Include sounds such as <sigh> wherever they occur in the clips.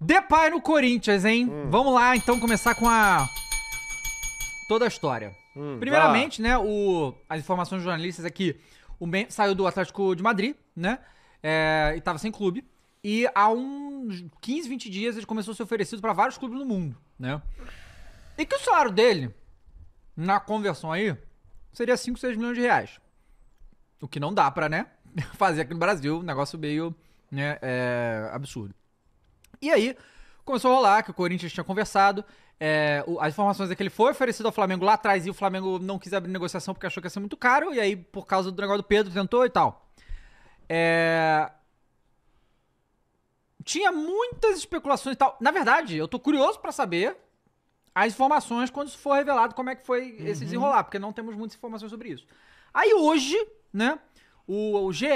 Depay no Corinthians, hein? Hum. Vamos lá, então, começar com a... Toda a história. Hum, Primeiramente, tá. né, o... as informações dos jornalistas aqui, é o Ben saiu do Atlético de Madrid, né? É... E tava sem clube. E há uns 15, 20 dias ele começou a ser oferecido para vários clubes no mundo, né? E que o salário dele, na conversão aí, seria 5, 6 milhões de reais. O que não dá pra, né? <laughs> Fazer aqui no Brasil, um negócio meio né, é, absurdo. E aí, começou a rolar que o Corinthians tinha conversado. É, o, as informações é que ele foi oferecido ao Flamengo lá atrás e o Flamengo não quis abrir negociação porque achou que ia ser muito caro. E aí, por causa do negócio do Pedro, tentou e tal. É... Tinha muitas especulações e tal. Na verdade, eu tô curioso para saber as informações quando isso for revelado, como é que foi uhum. esse desenrolar, porque não temos muitas informações sobre isso. Aí hoje, né, o, o GE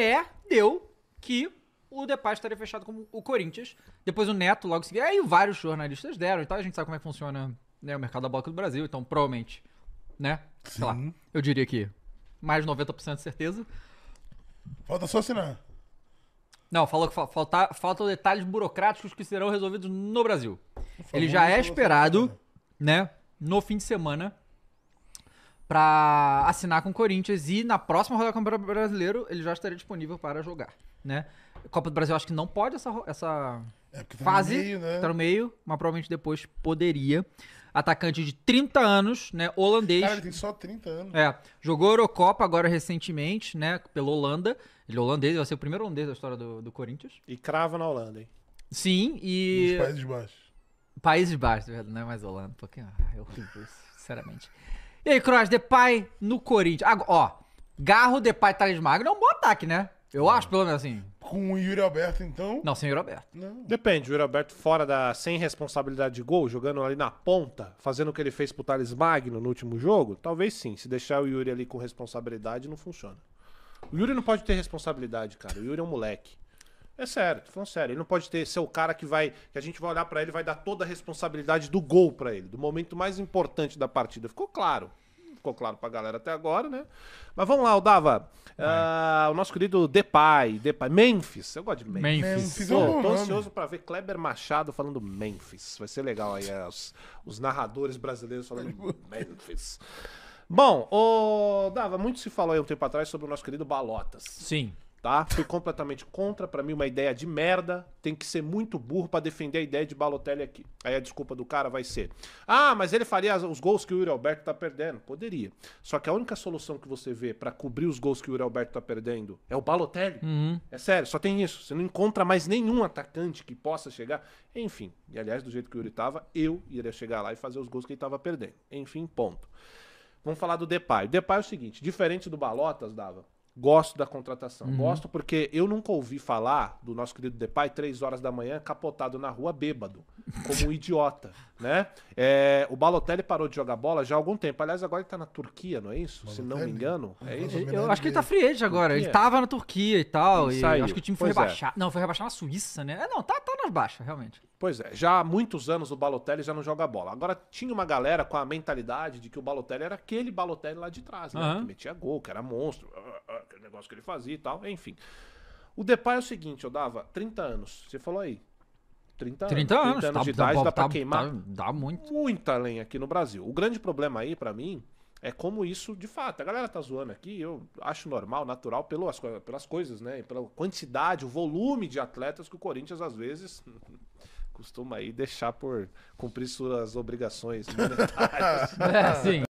deu que o Depay estaria fechado como o Corinthians. Depois o Neto logo seguir. Aí vários jornalistas deram e tal. A gente sabe como é que funciona né, o mercado da bola do Brasil, então provavelmente, né? Sei Sim. lá, eu diria que mais de 90% de certeza. Falta só assinar. Não, falou que falta, faltam detalhes burocráticos que serão resolvidos no Brasil. Ele já é esperado, né? né, no fim de semana, para assinar com o Corinthians e na próxima rodada do Campeonato Brasileiro ele já estaria disponível para jogar, né? Copa do Brasil acho que não pode essa, essa é tá fase, no meio, né? tá no meio, mas provavelmente depois poderia. Atacante de 30 anos, né, holandês. Cara, ele tem só 30 anos. É, jogou a Eurocopa agora recentemente, né, pela Holanda. Ele é holandês, vai ser o primeiro holandês da história do, do Corinthians. E crava na Holanda, hein? Sim, e... Nos Países Baixos. Países Baixos, é não é mais Holanda, porque ah, é isso, sinceramente. E aí, Cross, Depay no Corinthians. Ah, ó, Garro, Depay, Thales Magno é um bom ataque, né? Eu acho, pelo menos assim. Com o Yuri Alberto, então. Não, sem o Yuri Alberto. Não. Depende, o Yuri Alberto fora da. sem responsabilidade de gol, jogando ali na ponta, fazendo o que ele fez pro Thales Magno no último jogo, talvez sim. Se deixar o Yuri ali com responsabilidade, não funciona. O Yuri não pode ter responsabilidade, cara. O Yuri é um moleque. É sério, tô falando sério. Ele não pode ter ser o cara que vai. que a gente vai olhar para ele vai dar toda a responsabilidade do gol para ele, do momento mais importante da partida. Ficou claro. Ficou claro pra galera até agora, né? Mas vamos lá, Aldava. Ah, o nosso querido Depay, Depay. Memphis, eu gosto de Memphis. Memphis. Pô, é tô ansioso para ver Kleber Machado falando Memphis. Vai ser legal aí é, os, os narradores brasileiros falando <laughs> Memphis. Bom, o Dava, muito se falou aí um tempo atrás sobre o nosso querido Balotas. Sim tá? Fui completamente contra, para mim uma ideia de merda. Tem que ser muito burro para defender a ideia de Balotelli aqui. Aí a desculpa do cara vai ser: "Ah, mas ele faria os gols que o Yuri Alberto tá perdendo". Poderia. Só que a única solução que você vê para cobrir os gols que o Yuri Alberto tá perdendo é o Balotelli. Uhum. É sério, só tem isso. Você não encontra mais nenhum atacante que possa chegar. Enfim, e aliás, do jeito que o Yuri tava, eu iria chegar lá e fazer os gols que ele tava perdendo. Enfim, ponto. Vamos falar do Depay. O Depay é o seguinte, diferente do Balotas, Dava, Gosto da contratação. Uhum. Gosto porque eu nunca ouvi falar do nosso querido Depay, três horas da manhã, capotado na rua, bêbado como um idiota, né? É, o Balotelli parou de jogar bola já há algum tempo. Aliás, agora ele tá na Turquia, não é isso? Balotelli? Se não me engano. É isso? Eu acho que ele tá frente agora. Turquia. Ele tava na Turquia e tal. E acho que o time foi rebaixado. É. rebaixar. É. Não, foi rebaixar na Suíça, né? É, não, tá, tá nas baixas, realmente. Pois é, já há muitos anos o Balotelli já não joga bola. Agora tinha uma galera com a mentalidade de que o Balotelli era aquele Balotelli lá de trás, né? Uhum. Que metia gol, que era monstro, ah, ah, ah, aquele negócio que ele fazia e tal, enfim. O Depay é o seguinte, eu dava 30 anos. Você falou aí, 30, 30 anos, 30 anos tá de idade, dá tá pra queimar tá, dá muito. muita lenha aqui no Brasil. O grande problema aí, para mim, é como isso de fato. A galera tá zoando aqui, eu acho normal, natural, pelas, pelas coisas, né? Pela quantidade, o volume de atletas que o Corinthians, às vezes, <laughs> costuma aí deixar por cumprir suas obrigações <laughs> monetárias. é, sim.